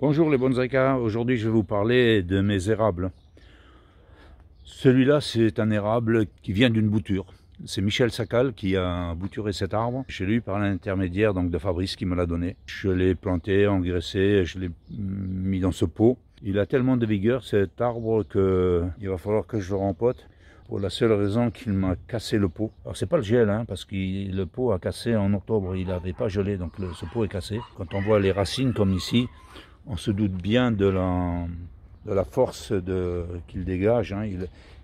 Bonjour les bonsaïkas, aujourd'hui je vais vous parler de mes érables. Celui-là c'est un érable qui vient d'une bouture. C'est Michel Sacal qui a bouturé cet arbre chez lui par l'intermédiaire donc de Fabrice qui me l'a donné. Je l'ai planté, engraissé, je l'ai mis dans ce pot. Il a tellement de vigueur cet arbre qu'il va falloir que je le rempote pour la seule raison qu'il m'a cassé le pot. Alors c'est pas le gel, hein, parce que le pot a cassé en octobre, il n'avait pas gelé, donc ce pot est cassé. Quand on voit les racines comme ici, on se doute bien de la, la force qu'il dégage. Hein.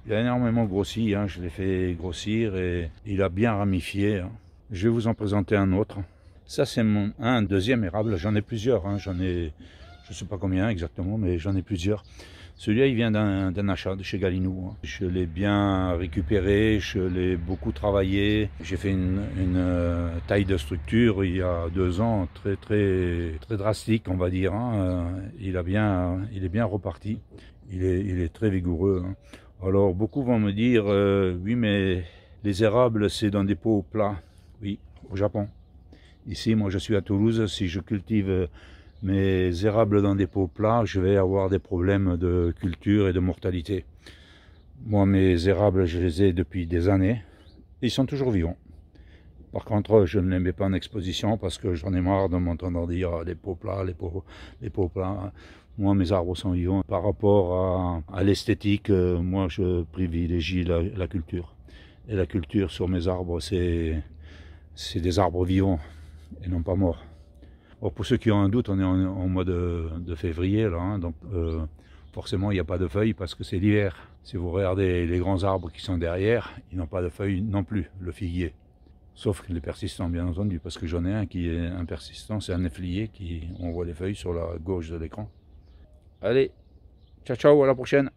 Il, a énormément grossi, hein. je l'ai fait grossir et il a bien ramifié. Hein. Je vais vous en présenter un autre. Ça, c'est mon un deuxième érable. J'en ai plusieurs. J'en ai, je ne sais pas combien exactement, mais j'en ai plusieurs. Celui-là, il vient d'un achat de chez Galinou. Hein. Je l'ai bien récupéré, je l'ai beaucoup travaillé. J'ai fait une, euh, taille de structure il y a deux ans, très très très drastique, on va dire. Hein. Euh, il a bien, il est bien reparti. Il est, il est très vigoureux. Hein. Alors beaucoup vont me dire, euh, oui mais les érables c'est dans des pots plats. Oui, au Japon. Ici, moi je suis à Toulouse, si je cultive mes érables dans des pots plats, je vais avoir des problèmes de culture et de mortalité. Moi, mes érables, je les ai depuis des années. Ils sont toujours vivants. Par contre, je ne les mets pas en exposition parce que j'en ai marre de m'entendre dire ah, les pots plats, les pots, les pots plats. Moi, mes arbres sont vivants. Par rapport à, l'esthétique, euh, moi, je privilégie la, la, culture. Et la culture sur mes arbres, c'est des arbres vivants et non pas morts pour ceux qui ont un doute, on est en, mois de, février, hein, donc euh, forcément, il n'y a pas de feuilles parce que c'est l'hiver. Si vous regardez les grands arbres qui sont derrière, ils n'ont pas de feuilles non plus, le figuier. Sauf les persistants, bien entendu, parce que j'en ai un qui est un persistant, c'est un efflier qui, on voit les feuilles sur la gauche de l'écran. Allez, ciao ciao, à la prochaine